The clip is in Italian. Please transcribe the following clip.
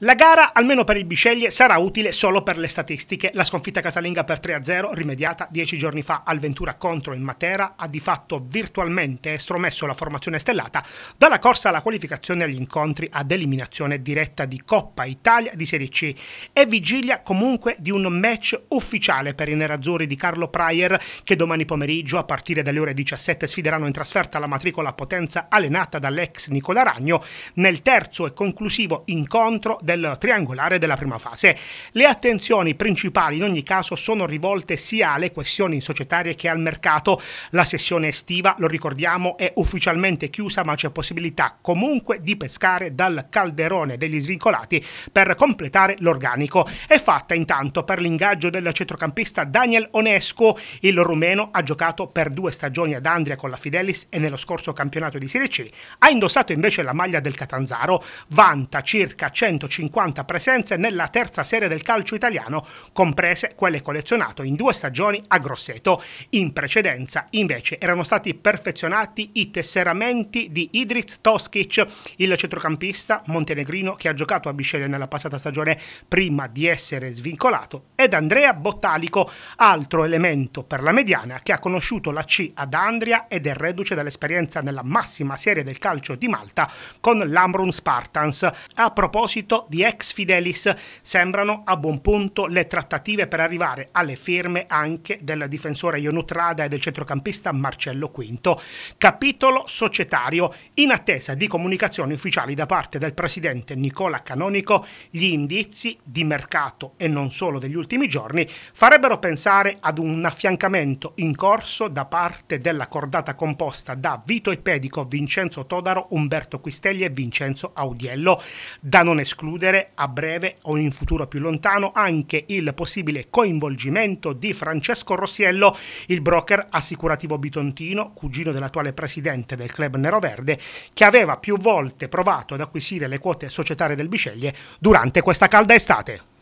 La gara, almeno per il Bisceglie, sarà utile solo per le statistiche. La sconfitta casalinga per 3-0, rimediata dieci giorni fa al Ventura contro il Matera, ha di fatto virtualmente estromesso la formazione stellata dalla corsa alla qualificazione agli incontri ad eliminazione diretta di Coppa Italia di Serie C È vigilia comunque di un match ufficiale per i nerazzurri di Carlo Praier che domani pomeriggio a partire dalle ore 17 sfideranno in trasferta la matricola Potenza allenata dall'ex Nicola Ragno nel terzo e conclusivo incontro del triangolare della prima fase. Le attenzioni principali in ogni caso sono rivolte sia alle questioni societarie che al mercato. La sessione estiva, lo ricordiamo, è ufficialmente chiusa ma c'è possibilità comunque di pescare dal calderone degli svincolati per completare l'organico. È fatta intanto per l'ingaggio del centrocampista Daniel Onesco. Il rumeno ha giocato per due stagioni ad Andria con la Fidelis e nello scorso campionato di Serie C ha indossato invece la maglia del Catanzaro. Vanta circa 150 50 presenze nella terza serie del calcio italiano, comprese quelle collezionate in due stagioni a Grosseto. In precedenza, invece, erano stati perfezionati i tesseramenti di Idriz Toskic, il centrocampista montenegrino che ha giocato a Bisceglie nella passata stagione prima di essere svincolato, ed Andrea Bottalico, altro elemento per la mediana che ha conosciuto la C ad Andria ed è reduce dall'esperienza nella massima serie del calcio di Malta con l'Ambrun Spartans. A proposito di ex Fidelis sembrano a buon punto le trattative per arrivare alle firme anche del difensore Ionutrada e del centrocampista Marcello Quinto. Capitolo societario. In attesa di comunicazioni ufficiali da parte del presidente Nicola Canonico, gli indizi di mercato e non solo degli ultimi giorni farebbero pensare ad un affiancamento in corso da parte della cordata composta da Vito Ipedico, Vincenzo Todaro, Umberto Quistelli e Vincenzo Audiello. Da non escludere escludere a breve o in futuro più lontano anche il possibile coinvolgimento di Francesco Rossiello, il broker assicurativo bitontino, cugino dell'attuale presidente del club Nero Verde, che aveva più volte provato ad acquisire le quote societarie del Biceglie durante questa calda estate.